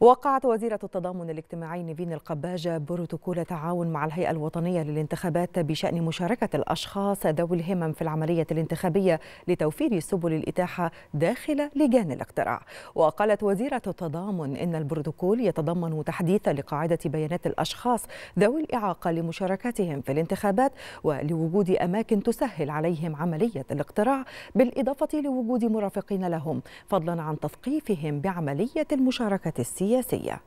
وقعت وزيرة التضامن الاجتماعي نيفين القباجة بروتوكول تعاون مع الهيئة الوطنية للانتخابات بشأن مشاركة الأشخاص ذوي الهمم في العملية الانتخابية لتوفير سبل الإتاحة داخل لجان الاقتراع وقالت وزيرة التضامن إن البروتوكول يتضمن تحديث لقاعدة بيانات الأشخاص ذوي الإعاقة لمشاركتهم في الانتخابات ولوجود أماكن تسهل عليهم عملية الاقتراع بالإضافة لوجود مرافقين لهم فضلا عن تثقيفهم بعملية المشاركة السياسية السياسيه